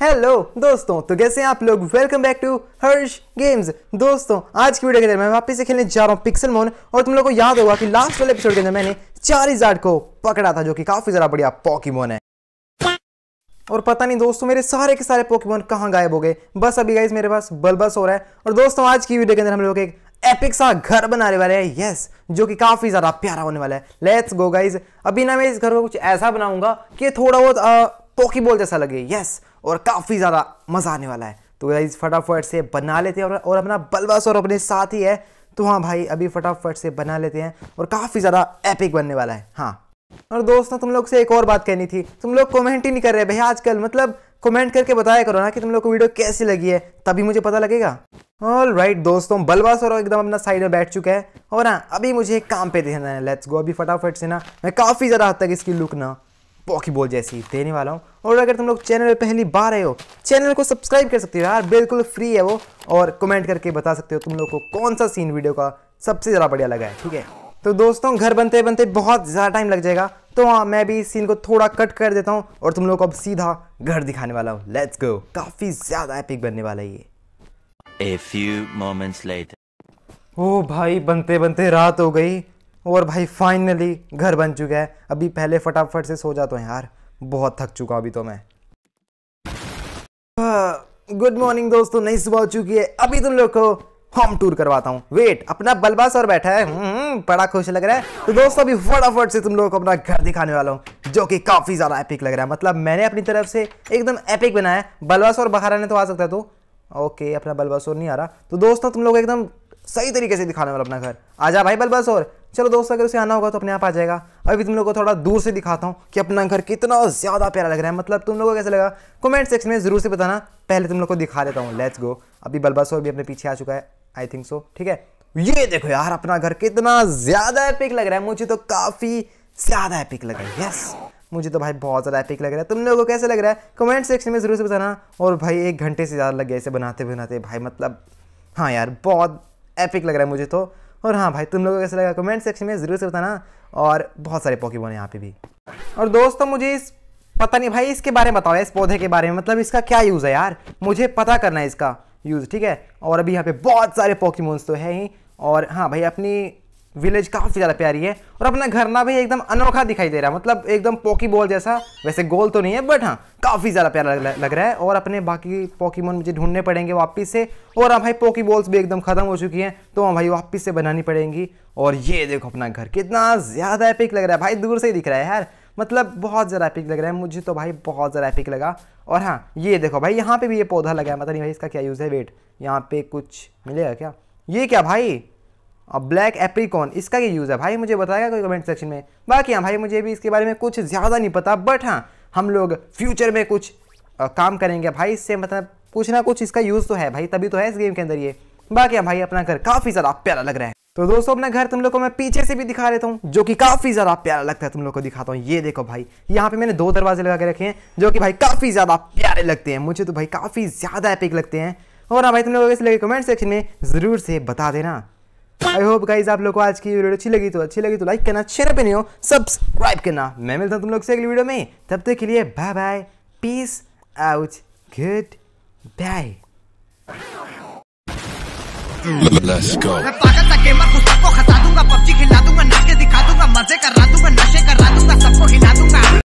Hello दोस्तों तो कैसे हैं आप लोग welcome back to Harsh games दोस्तों आज की वीडियो के अंदर मैं वापस से खेलने जा रहा हूँ पिक्सल मोन और तुम लोगों को याद होगा कि लास्ट वाले एपिसोड के अंदर मैंने चारिजार्ड को पकड़ा था जो कि काफ़ी ज़रा बढ़िया पॉकीमोन है और पता नहीं दोस्तों मेरे सारे के सारे पोकीमोन कहाँ गायब हो गए बस अभी गाइज मेरे पास बलबस हो रहा है और दोस्तों आज की वीडियो के अंदर हम लोग एक एपिक सा घर बनाने वाले हैं यस जो कि काफ़ी ज़्यादा प्यारा होने वाला है लेट्स गो गाइज अभी ना मैं इस घर को कुछ ऐसा बनाऊंगा कि थोड़ा बहुत पॉकीबॉल जैसा लगे यस और काफ़ी ज़्यादा मज़ा आने वाला है तो गाइज फटाफट से बना लेते हैं और, और अपना बलबा और अपने साथ ही है तो हाँ भाई अभी फटाफट से बना लेते हैं और काफ़ी ज़्यादा एपिक बनने वाला है हाँ और दोस्तों तुम लोग से एक और बात कहनी थी तुम लोग कमेंट ही नहीं कर रहे भैया आजकल मतलब कमेंट करके बताया करो ना कि तुम लोग को वीडियो कैसी लगी है तभी मुझे पता लगेगा ऑल राइट right, दोस्तों बलवास और एकदम अपना साइड में बैठ चुका है और ना हाँ, अभी मुझे काम पे देना है लेट्स गो अभी फटाफट से ना मैं काफ़ी ज़्यादा हद तक इसकी लुक ना पॉकीबॉल जैसी देने वाला हूँ और अगर तुम लोग चैनल पर पहली बार आए हो चैनल को सब्सक्राइब कर सकते हो यार बिल्कुल फ्री है वो और कमेंट करके बता सकते हो तुम लोग को कौन सा सीन वीडियो का सबसे ज़्यादा बढ़िया लगा है ठीक है तो दोस्तों घर बनते बनते बहुत ज़्यादा टाइम लग जाएगा तो हाँ मैं भी इस सीन को थोड़ा कट कर देता हूँ और तुम लोग को अब सीधा घर दिखाने वाला हूँ लेट्स गो काफ़ी ज़्यादा एपिक बनने वाला है ये ओ भाई बनते बनते रात हो गई और भाई फाइनली घर बन चुका है अभी पहले फटाफट से सो जाता तो हूँ यार बहुत थक चुका अभी तो मैं गुड हाँ, मॉर्निंग दोस्तों नई सुबह हो चुकी है अभी तुम लोग को होम टूर करवाता हूँ वेट अपना बलबास और बैठा है हम्म, बड़ा खुश लग रहा है तो दोस्तों अभी फटाफट से तुम लोग को अपना घर दिखाने वाला हूँ जो कि काफ़ी ज़्यादा एपिक लग रहा है मतलब मैंने अपनी तरफ से एकदम एपिक बनाया बलबास और बाहर आने तो आ सकता है तो ओके अपना बलबास और नहीं आ रहा तो दोस्तों तुम लोग एकदम सही तरीके से दिखाने वाला अपना घर आ जा भाई बस और चलो दोस्तों अगर उसे आना होगा तो अपने आप आ जाएगा अभी तुम लोग को थोड़ा दूर से दिखाता हूँ कि अपना घर कितना ज़्यादा प्यारा लग रहा है मतलब तुम लोगों को कैसे लगा कमेंट सेक्शन में ज़रूर से बताना पहले तुम लोग को दिखा देता हूँ लेट्स गो अभी बलबासोर भी अपने पीछे आ चुका है आई थिंक सो ठीक है ये देखो यार अपना घर कितना ज़्यादा एपिक लग रहा है मुझे तो काफ़ी ज़्यादा एपिक लग रहा है यस मुझे तो भाई बहुत ज़्यादा एपिक लग रहा है तुम लोगों को कैसे लग रहा है कमेंट सेक्शन में ज़रूर से बताना और भाई एक घंटे से ज़्यादा लग गया इसे बनाते बनाते भाई मतलब हाँ यार बहुत एपिक लग रहा है मुझे तो और हाँ भाई तुम लोगों को कैसा लगा कमेंट सेक्शन में ज़रूर से बताना और बहुत सारे पॉकी बोन यहाँ पे भी और दोस्तों मुझे इस पता नहीं भाई इसके बारे में बताओ इस पौधे के बारे में मतलब इसका क्या यूज़ है यार मुझे पता करना है इसका यूज़ ठीक है और अभी यहाँ पे बहुत सारे पॉकी तो है ही और हाँ भाई अपनी विलेज काफ़ी ज़्यादा प्यारी है और अपना घर ना भी एकदम अनोखा दिखाई दे रहा है मतलब एकदम पॉकी बॉल जैसा वैसे गोल तो नहीं है बट हाँ काफ़ी ज़्यादा प्यारा लग रहा है और अपने बाकी मोन मुझे ढूंढने पड़ेंगे वापस से और हाँ भाई पॉकी बॉल्स भी एकदम ख़त्म हो चुकी हैं तो हाँ भाई वापस से बनानी पड़ेंगी और ये देखो अपना घर कितना ज़्यादा एपिक लग रहा है भाई दूर से ही दिख रहा है यार मतलब बहुत ज़्यादा एपिक लग रहा है मुझे तो भाई बहुत ज़्यादा एपिक लगा और हाँ ये देखो भाई यहाँ पे भी ये पौधा लगा है मतलब नहीं भाई इसका क्या यूज़ है वेट यहाँ पे कुछ मिलेगा क्या ये क्या भाई और ब्लैक एप्रीकॉन इसका क्या यूज़ है भाई मुझे बताएगा कोई कमेंट सेक्शन में बाकी हाँ भाई मुझे भी इसके बारे में कुछ ज़्यादा नहीं पता बट हाँ हम लोग फ्यूचर में कुछ आ, काम करेंगे भाई इससे मतलब कुछ ना कुछ इसका यूज़ तो है भाई तभी तो है इस गेम के अंदर ये बाकी हाँ भाई अपना घर काफ़ी ज़्यादा प्यारा लग रहा है तो दोस्तों अपना घर तुम लोग को मैं पीछे से भी दिखा देता हूँ जो कि काफ़ी ज़्यादा प्यारा लगता है तुम लोग को दिखाता हूँ ये देखो भाई यहाँ पे मैंने दो दरवाजे लगा के रखे हैं जो कि भाई काफ़ी ज़्यादा प्यारे लगते हैं मुझे तो भाई काफ़ी ज़्यादा एपिक लगते हैं और हाँ भाई तुम लोग इसलिए कमेंट सेक्शन में ज़रूर से बता देना आई होप गाइज आप लोग को आज की वीडियो अच्छी लगी तो अच्छी लगी तो लाइक करना शेयर पे नहीं हो सब्सक्राइब करना मैं मिलता हूँ तुम लोग से अगली वीडियो में तब तक के लिए bye bye peace out goodbye Let's go. मैं पागल गेमर सबको खता दूंगा पबजी खिला दूंगा नाच के दिखा दूंगा मजे करा दूंगा नशे करा दूंगा सबको हिला दूंगा